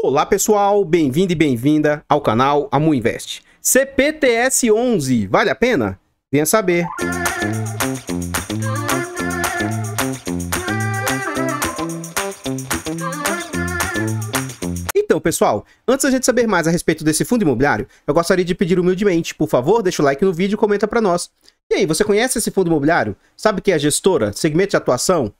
Olá pessoal, bem-vindo e bem-vinda ao canal Amu Invest. CPTS 11, vale a pena? Venha saber. Então, pessoal, antes da gente saber mais a respeito desse fundo imobiliário, eu gostaria de pedir humildemente, por favor, deixa o like no vídeo e comenta para nós. E aí, você conhece esse fundo imobiliário? Sabe que é gestora, segmento de atuação?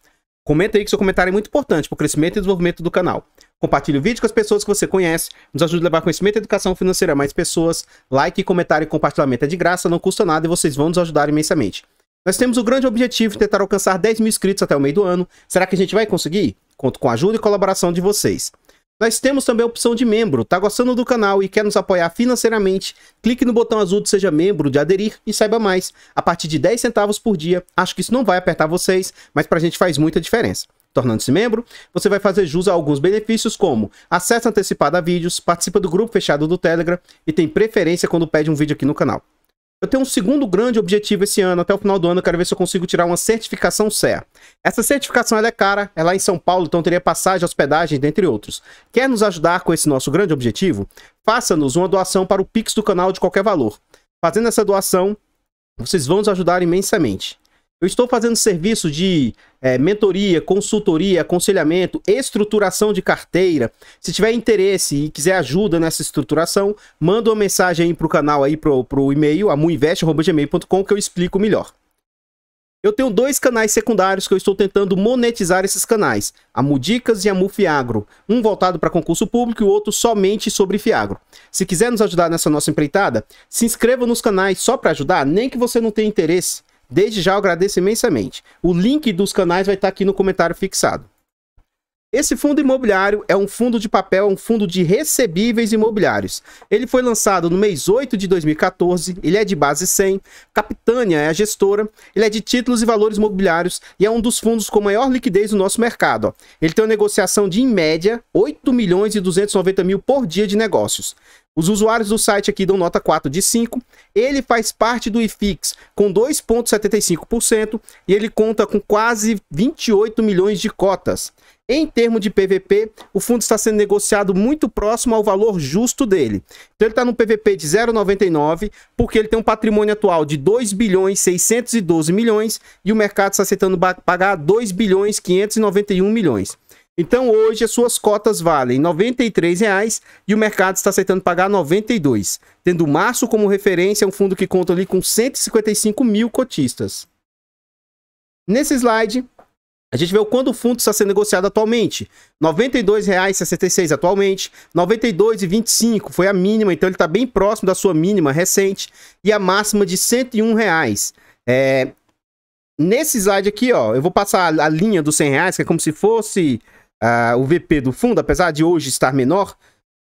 Comenta aí que seu comentário é muito importante para o crescimento e desenvolvimento do canal. Compartilhe o vídeo com as pessoas que você conhece. Nos ajude a levar conhecimento e educação financeira a mais pessoas. Like, comentário e compartilhamento é de graça, não custa nada e vocês vão nos ajudar imensamente. Nós temos o grande objetivo de tentar alcançar 10 mil inscritos até o meio do ano. Será que a gente vai conseguir? Conto com a ajuda e colaboração de vocês. Nós temos também a opção de membro. Tá gostando do canal e quer nos apoiar financeiramente? Clique no botão azul de Seja Membro, de aderir e saiba mais. A partir de 10 centavos por dia, acho que isso não vai apertar vocês, mas pra gente faz muita diferença. Tornando-se membro, você vai fazer jus a alguns benefícios como acesso antecipado a vídeos, participa do grupo fechado do Telegram e tem preferência quando pede um vídeo aqui no canal. Eu tenho um segundo grande objetivo esse ano, até o final do ano eu quero ver se eu consigo tirar uma certificação CEA. Essa certificação é cara, é lá em São Paulo, então teria passagem, hospedagem, dentre outros. Quer nos ajudar com esse nosso grande objetivo? Faça-nos uma doação para o Pix do canal de qualquer valor. Fazendo essa doação, vocês vão nos ajudar imensamente. Eu estou fazendo serviço de é, mentoria, consultoria, aconselhamento, estruturação de carteira. Se tiver interesse e quiser ajuda nessa estruturação, manda uma mensagem aí para o canal, aí para o e-mail, amuinvest.gmail.com que eu explico melhor. Eu tenho dois canais secundários que eu estou tentando monetizar esses canais, a Mudicas e a Mufiagro, um voltado para concurso público e o outro somente sobre Fiagro. Se quiser nos ajudar nessa nossa empreitada, se inscreva nos canais só para ajudar, nem que você não tenha interesse. Desde já eu agradeço imensamente. O link dos canais vai estar aqui no comentário fixado. Esse fundo imobiliário é um fundo de papel, um fundo de recebíveis imobiliários. Ele foi lançado no mês 8 de 2014, ele é de base 100, Capitânia é a gestora, ele é de títulos e valores imobiliários e é um dos fundos com maior liquidez no nosso mercado. Ele tem uma negociação de, em média, 8 milhões e 290 mil por dia de negócios. Os usuários do site aqui dão nota 4 de 5. Ele faz parte do IFIX com 2,75% e ele conta com quase 28 milhões de cotas. Em termos de PVP, o fundo está sendo negociado muito próximo ao valor justo dele. Então ele está no PVP de 0,99, porque ele tem um patrimônio atual de 2 bilhões 612 milhões e o mercado está aceitando pagar 2 bilhões 591 milhões. Então hoje as suas cotas valem R$ 93,00 e o mercado está aceitando pagar R$ 92,00, tendo março como referência um fundo que conta ali com 155 mil cotistas. Nesse slide, a gente vê o quanto o fundo está sendo negociado atualmente. R$ 92,66 atualmente, R$ 92,25 foi a mínima, então ele está bem próximo da sua mínima recente e a máxima de R$ 101,00. É... Nesse slide aqui, ó, eu vou passar a linha dos R$ reais, que é como se fosse Uh, o VP do fundo, apesar de hoje estar menor,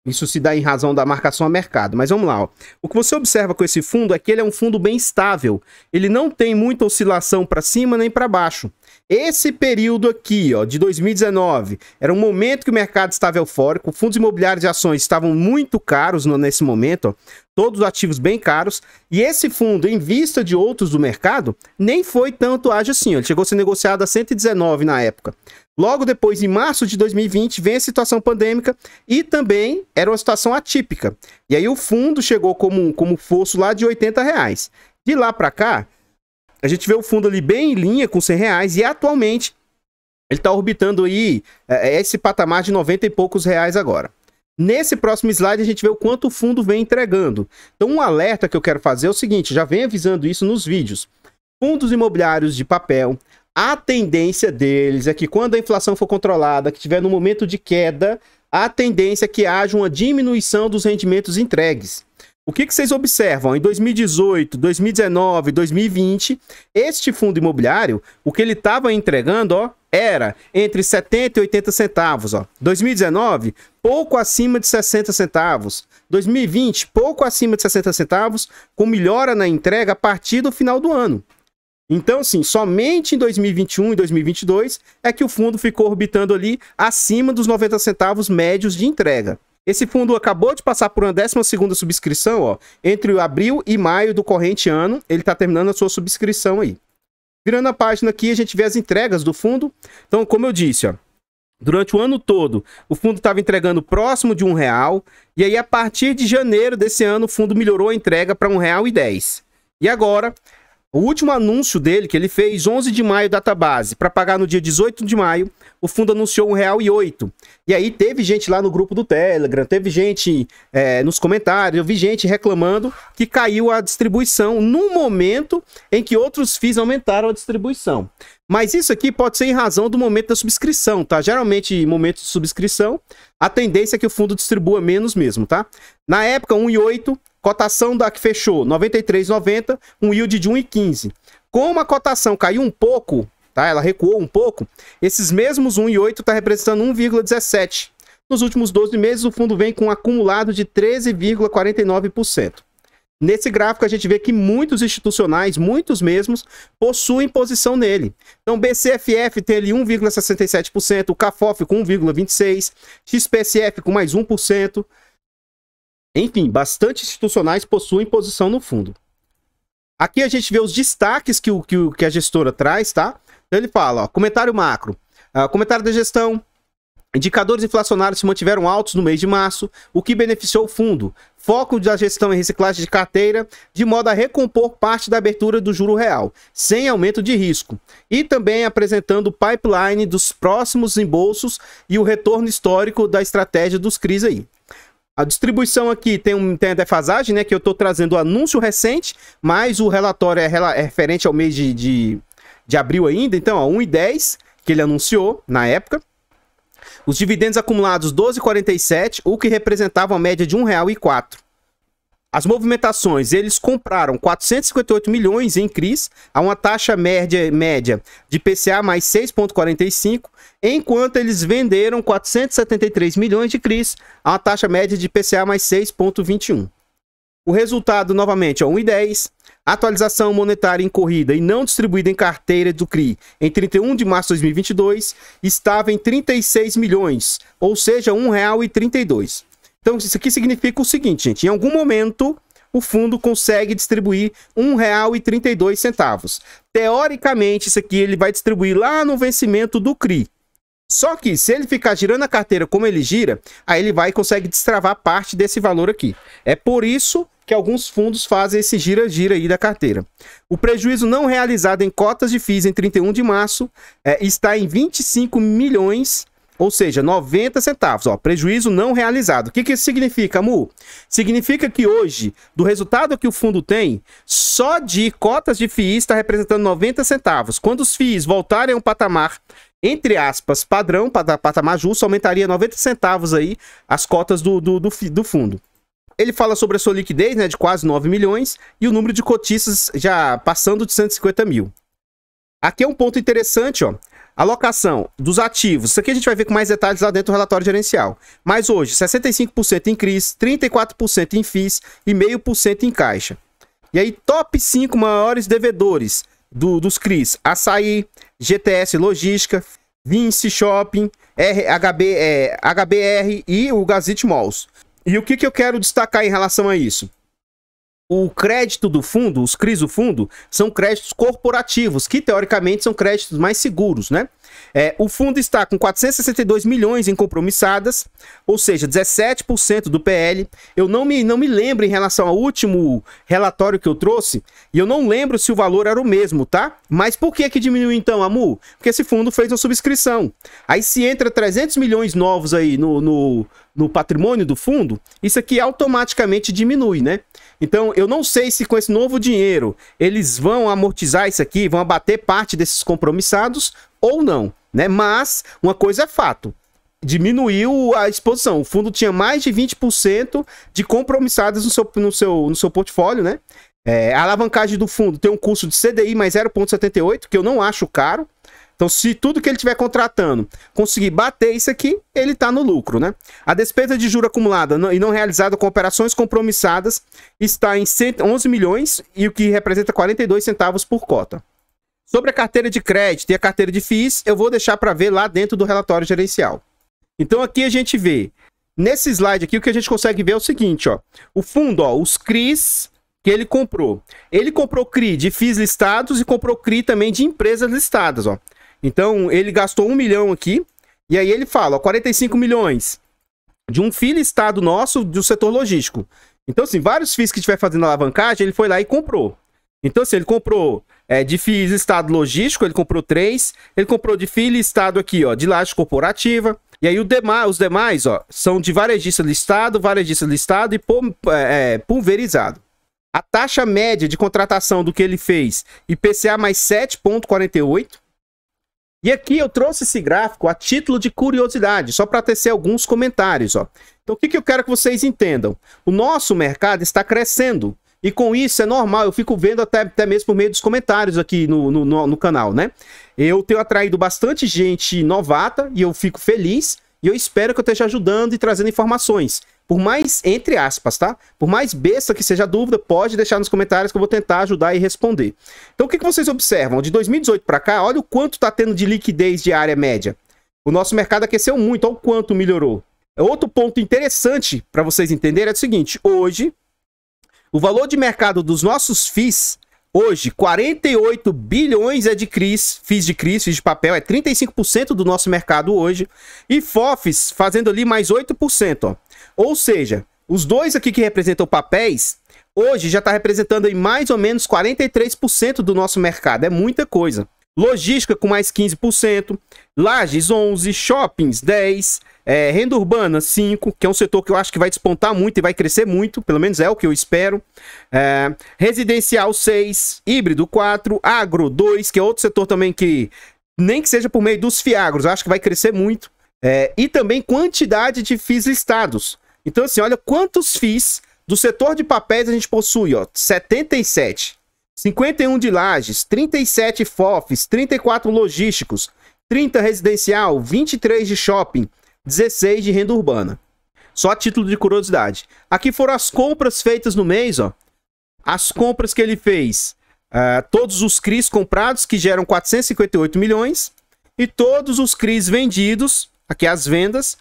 isso se dá em razão da marcação a mercado. Mas vamos lá. Ó. O que você observa com esse fundo é que ele é um fundo bem estável. Ele não tem muita oscilação para cima nem para baixo. Esse período aqui, ó, de 2019, era um momento que o mercado estava eufórico, fundos imobiliários e ações estavam muito caros no, nesse momento, ó, todos os ativos bem caros, e esse fundo, em vista de outros do mercado, nem foi tanto ágil assim, ó, ele chegou a ser negociado a 119 na época. Logo depois, em março de 2020, vem a situação pandêmica e também era uma situação atípica. E aí o fundo chegou como, como fosso lá de 80 reais. De lá para cá, a gente vê o fundo ali bem em linha com 100 reais e atualmente ele está orbitando aí é, é, esse patamar de 90 e poucos reais agora. Nesse próximo slide, a gente vê o quanto o fundo vem entregando. Então, um alerta que eu quero fazer é o seguinte: já vem avisando isso nos vídeos. Fundos imobiliários de papel, a tendência deles é que quando a inflação for controlada, que tiver no momento de queda, a tendência é que haja uma diminuição dos rendimentos entregues. O que, que, vocês observam? Em 2018, 2019, 2020, este fundo imobiliário, o que ele estava entregando, ó, era entre 70 e 80 centavos, ó. 2019, pouco acima de 60 centavos. 2020, pouco acima de 60 centavos, com melhora na entrega a partir do final do ano. Então, sim, somente em 2021 e 2022 é que o fundo ficou orbitando ali acima dos 90 centavos médios de entrega. Esse fundo acabou de passar por uma 12 subscrição, ó. Entre abril e maio do corrente ano, ele está terminando a sua subscrição aí. Virando a página aqui, a gente vê as entregas do fundo. Então, como eu disse, ó, durante o ano todo, o fundo estava entregando próximo de um real. E aí, a partir de janeiro desse ano, o fundo melhorou a entrega para um real e dez. E agora, o último anúncio dele, que ele fez 11 de maio, data base, para pagar no dia 18 de maio, o fundo anunciou R$1,08. E aí teve gente lá no grupo do Telegram, teve gente é, nos comentários, eu vi gente reclamando que caiu a distribuição no momento em que outros FIIs aumentaram a distribuição. Mas isso aqui pode ser em razão do momento da subscrição, tá? Geralmente, em momentos de subscrição, a tendência é que o fundo distribua menos mesmo, tá? Na época, R$1,08 Cotação da que fechou 93,90, um yield de 1,15. Como a cotação caiu um pouco, tá? Ela recuou um pouco. Esses mesmos 1,8 está representando 1,17. Nos últimos 12 meses, o fundo vem com um acumulado de 13,49%. Nesse gráfico a gente vê que muitos institucionais, muitos mesmos, possuem posição nele. Então BCFF tem ali 1,67%, o CAFOF com 1,26%, XPSF com mais 1%, enfim, bastante institucionais possuem posição no fundo. Aqui a gente vê os destaques que, o, que, o, que a gestora traz, tá? Então ele fala, ó, comentário macro, uh, comentário da gestão, Indicadores inflacionários se mantiveram altos no mês de março, o que beneficiou o fundo. Foco da gestão em reciclagem de carteira, de modo a recompor parte da abertura do juro real, sem aumento de risco. E também apresentando o pipeline dos próximos embolsos e o retorno histórico da estratégia dos CRIs aí. A distribuição aqui tem, um, tem a defasagem, né? Que eu estou trazendo o anúncio recente, mas o relatório é, é referente ao mês de, de, de abril ainda. Então, ó, 1,10 que ele anunciou na época. Os dividendos acumulados 12,47, o que representava uma média de R$ 1,04. As movimentações, eles compraram 458 milhões em CRIs a uma taxa média, média de PCA mais 6,45, enquanto eles venderam 473 milhões de CRIs a uma taxa média de PCA mais 6,21. O resultado, novamente, é 1,10. Atualização monetária incorrida e não distribuída em carteira do CRI em 31 de março de 2022 estava em 36 milhões, ou seja, R$ 1,32. Então, isso aqui significa o seguinte, gente. Em algum momento, o fundo consegue distribuir R$ 1,32. Teoricamente, isso aqui ele vai distribuir lá no vencimento do CRI. Só que se ele ficar girando a carteira como ele gira, aí ele vai e consegue destravar parte desse valor aqui. É por isso que alguns fundos fazem esse gira-gira aí da carteira. O prejuízo não realizado em cotas de FIIs em 31 de março é, está em 25 milhões ou seja, 90 centavos, ó, prejuízo não realizado. O que, que isso significa, Mu? Significa que hoje, do resultado que o fundo tem, só de cotas de FII está representando 90 centavos. Quando os FIIs voltarem ao um patamar, entre aspas, padrão, patamar justo, aumentaria 90 centavos aí as cotas do, do, do, do fundo ele fala sobre a sua liquidez, né, de quase 9 milhões, e o número de cotistas já passando de 150 mil. Aqui é um ponto interessante, ó. Alocação dos ativos. Isso aqui a gente vai ver com mais detalhes lá dentro do relatório gerencial. Mas hoje, 65% em CRIs, 34% em FIIs e 0,5% em caixa. E aí, top 5 maiores devedores do, dos CRIs. Açaí, GTS Logística, Vinci Shopping, RHB, é, HBR e o Gazit Malls. E o que, que eu quero destacar em relação a isso? o crédito do fundo, os CRIs do fundo, são créditos corporativos, que teoricamente são créditos mais seguros, né? É, o fundo está com 462 milhões em compromissadas, ou seja, 17% do PL. Eu não me, não me lembro em relação ao último relatório que eu trouxe, e eu não lembro se o valor era o mesmo, tá? Mas por que que diminuiu então, Amu? Porque esse fundo fez uma subscrição. Aí se entra 300 milhões novos aí no, no no patrimônio do fundo, isso aqui automaticamente diminui, né? Então, eu não sei se com esse novo dinheiro eles vão amortizar isso aqui, vão abater parte desses compromissados ou não, né? Mas uma coisa é fato, diminuiu a exposição. O fundo tinha mais de 20% de compromissados no seu, no seu, no seu portfólio, né? É, a alavancagem do fundo tem um custo de CDI mais 0,78, que eu não acho caro. Então, se tudo que ele estiver contratando conseguir bater isso aqui, ele está no lucro, né? A despesa de juro acumulada e não realizada com operações compromissadas está em 11 milhões e o que representa 42 centavos por cota. Sobre a carteira de crédito e a carteira de FIIs, eu vou deixar para ver lá dentro do relatório gerencial. Então aqui a gente vê, nesse slide aqui, o que a gente consegue ver é o seguinte, ó. O fundo, ó, os CRIs que ele comprou. Ele comprou CRI de FIIs listados e comprou CRI também de empresas listadas, ó. Então, ele gastou um milhão aqui. E aí ele fala, ó, 45 milhões de um filho estado nosso do setor logístico. Então, assim, vários FIIs que estiver fazendo alavancagem, ele foi lá e comprou. Então, assim, ele comprou é, de FIIs estado logístico, ele comprou três. Ele comprou de FII estado aqui, ó, de laje corporativa. E aí demais, os demais, ó, são de varejista listado, varejista listado e é, é, pulverizado. A taxa média de contratação do que ele fez, IPCA mais 7,48. E aqui eu trouxe esse gráfico a título de curiosidade, só para tecer alguns comentários. Ó. Então, o que, que eu quero que vocês entendam? O nosso mercado está crescendo. E com isso é normal, eu fico vendo até, até mesmo por meio dos comentários aqui no, no, no, no canal, né? Eu tenho atraído bastante gente novata e eu fico feliz. E eu espero que eu esteja ajudando e trazendo informações. Por mais, entre aspas, tá? Por mais besta que seja a dúvida, pode deixar nos comentários que eu vou tentar ajudar e responder. Então, o que, que vocês observam? De 2018 para cá, olha o quanto está tendo de liquidez de área média. O nosso mercado aqueceu muito, olha o quanto melhorou. É outro ponto interessante para vocês entenderem é o seguinte: hoje, o valor de mercado dos nossos FIIs Hoje, 48 bilhões é de CRIs, FIIs de CRIs, FIIs de papel, é 35% do nosso mercado hoje. E FOFs fazendo ali mais 8%. Ó. Ou seja, os dois aqui que representam papéis, hoje já está representando aí mais ou menos 43% do nosso mercado. É muita coisa. Logística com mais 15%, lajes 11%, shoppings 10%, é, renda urbana, 5, que é um setor que eu acho que vai despontar muito e vai crescer muito, pelo menos é o que eu espero. É, residencial, 6, híbrido, 4, agro, 2, que é outro setor também que, nem que seja por meio dos fiagros, eu acho que vai crescer muito. É, e também quantidade de FIIs listados. Então, assim, olha quantos FIIs do setor de papéis a gente possui, ó, 77. 51 de lajes, 37 FOFs, 34 logísticos, 30 residencial, 23 de shopping, 16 de renda urbana. Só a título de curiosidade. Aqui foram as compras feitas no mês, ó. As compras que ele fez. Uh, todos os CRIs comprados, que geram 458 milhões. E todos os CRIs vendidos, aqui as vendas,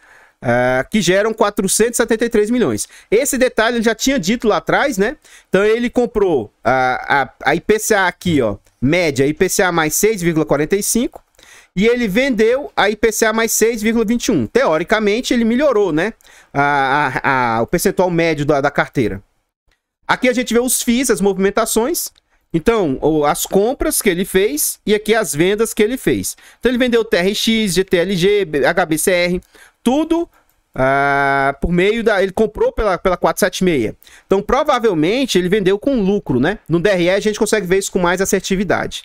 uh, que geram 473 milhões. Esse detalhe ele já tinha dito lá atrás, né? Então ele comprou é, a, a, a IPCA aqui, ó. Média IPCA mais 6,45 e ele vendeu a IPCA mais 6,21. Teoricamente, ele melhorou, né? A, a, a, o percentual médio da, da carteira. Aqui a gente vê os FIIs, as movimentações. Então, as compras que ele fez e aqui as vendas que ele fez. Então, ele vendeu TRX, GTLG, HBCR, tudo ah, por meio da. Ele comprou pela, pela 476. Então, provavelmente, ele vendeu com lucro, né? No DRE, a gente consegue ver isso com mais assertividade.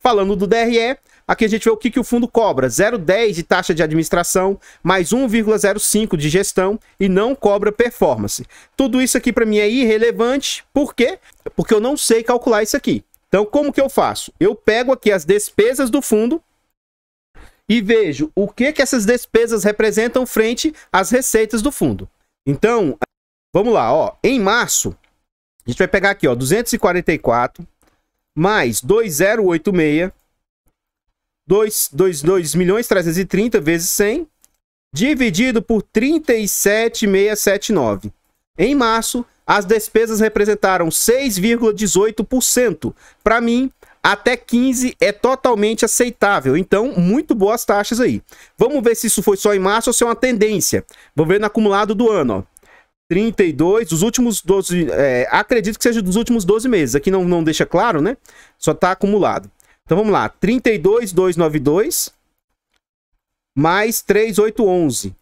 Falando do DRE, Aqui a gente vê o que, que o fundo cobra: 0,10 de taxa de administração, mais 1,05 de gestão e não cobra performance. Tudo isso aqui para mim é irrelevante, por quê? Porque eu não sei calcular isso aqui. Então, como que eu faço? Eu pego aqui as despesas do fundo e vejo o que, que essas despesas representam frente às receitas do fundo. Então, vamos lá, ó, em março, a gente vai pegar aqui, ó, 244 mais 2086 2, 2, 2 milhões 330 vezes 100, dividido por 37,679. Em março, as despesas representaram 6,18%. Para mim, até 15 é totalmente aceitável. Então, muito boas taxas aí. Vamos ver se isso foi só em março ou se é uma tendência. Vou ver no acumulado do ano, ó. 32, dos últimos 12, é, acredito que seja dos últimos 12 meses. Aqui não, não deixa claro, né? Só está acumulado. Então vamos lá, 32,292 mais 3,811.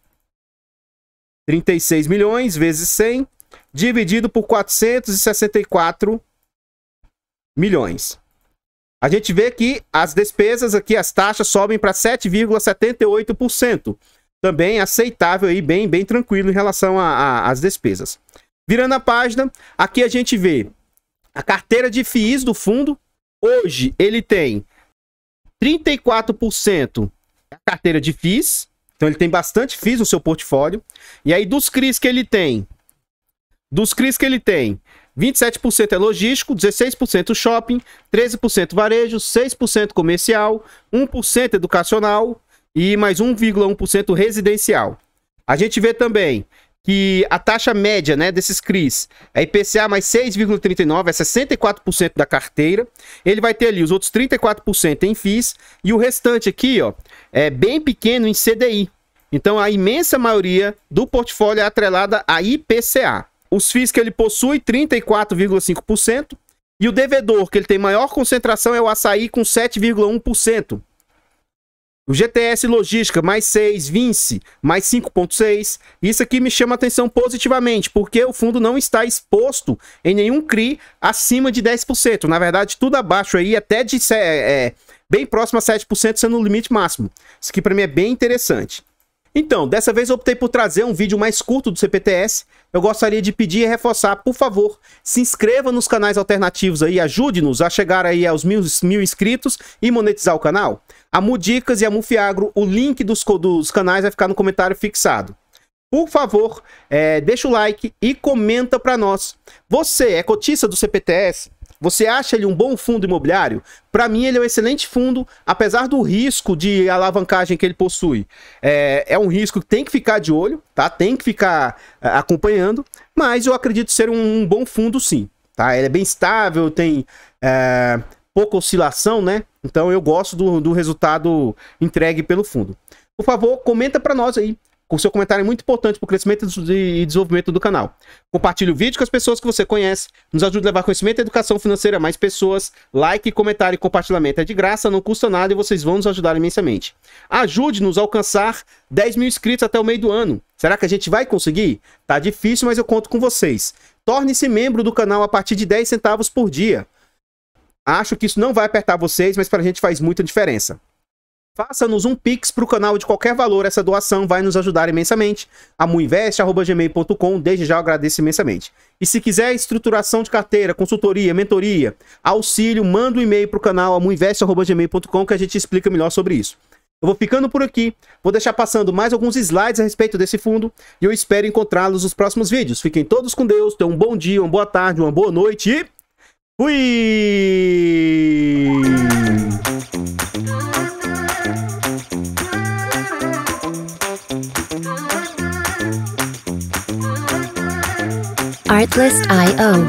36 milhões vezes 100, dividido por 464 milhões. A gente vê que as despesas aqui, as taxas sobem para 7,78%. Também aceitável e bem, bem tranquilo em relação às despesas. Virando a página, aqui a gente vê a carteira de FIIs do fundo, Hoje ele tem 34% da carteira de FIIs, então ele tem bastante FIIs no seu portfólio. E aí dos CRIs que ele tem, dos CRIs que ele tem, 27% é logístico, 16% shopping, 13% varejo, 6% comercial, 1% educacional e mais 1,1% residencial. A gente vê também que a taxa média né, desses CRIs é IPCA mais 6,39, é 64% da carteira. Ele vai ter ali os outros 34% em FIIs e o restante aqui ó, é bem pequeno em CDI. Então a imensa maioria do portfólio é atrelada a IPCA. Os FIIs que ele possui, 34,5%. E o devedor, que ele tem maior concentração, é o açaí com 7,1%. O GTS Logística, mais 6, Vince, mais 5.6. Isso aqui me chama atenção positivamente, porque o fundo não está exposto em nenhum CRI acima de 10%. Na verdade, tudo abaixo aí, até de é, é, bem próximo a 7%, sendo o limite máximo. Isso aqui para mim é bem interessante. Então, dessa vez eu optei por trazer um vídeo mais curto do CPTS. Eu gostaria de pedir e reforçar, por favor, se inscreva nos canais alternativos aí, ajude-nos a chegar aí aos mil, mil inscritos e monetizar o canal. A Mudicas e a Mufiagro, o link dos, dos canais vai ficar no comentário fixado. Por favor, é, deixa o like e comenta para nós. Você é cotista do CPTS? Você acha ele um bom fundo imobiliário? Para mim, ele é um excelente fundo, apesar do risco de alavancagem que ele possui. É, é, um risco que tem que ficar de olho, tá? Tem que ficar é, acompanhando, mas eu acredito ser um, um bom fundo sim. Tá? Ele é bem estável, tem é, pouca oscilação, né? Então eu gosto do, do resultado entregue pelo fundo. Por favor, comenta para nós aí com seu comentário é muito importante para o crescimento e desenvolvimento do canal. Compartilhe o vídeo com as pessoas que você conhece. Nos ajude a levar conhecimento e educação financeira a mais pessoas. Like, comentário e compartilhamento é de graça, não custa nada e vocês vão nos ajudar imensamente. Ajude-nos a alcançar 10 mil inscritos até o meio do ano. Será que a gente vai conseguir? Tá difícil, mas eu conto com vocês. Torne-se membro do canal a partir de 10 centavos por dia. Acho que isso não vai apertar vocês, mas para a gente faz muita diferença. Faça-nos um pix para o canal de qualquer valor. Essa doação vai nos ajudar imensamente. amuinvest.gmail.com. Desde já eu agradeço imensamente. E se quiser estruturação de carteira, consultoria, mentoria, auxílio, manda um e-mail para o canal amuinvest.gmail.com que a gente explica melhor sobre isso. Eu vou ficando por aqui. Vou deixar passando mais alguns slides a respeito desse fundo. E eu espero encontrá-los nos próximos vídeos. Fiquem todos com Deus. Tenham um bom dia, uma boa tarde, uma boa noite. E fui! Artlist.io.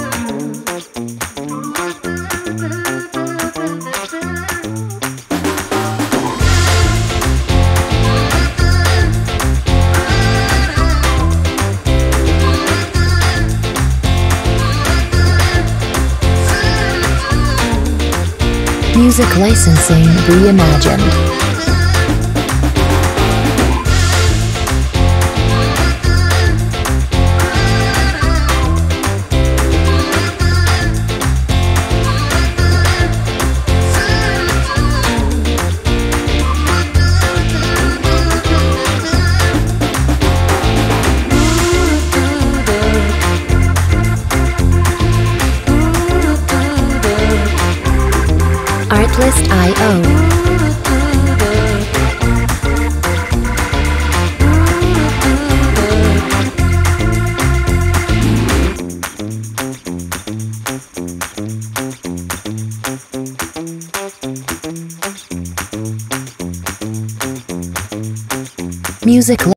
Music Licensing Reimagined. music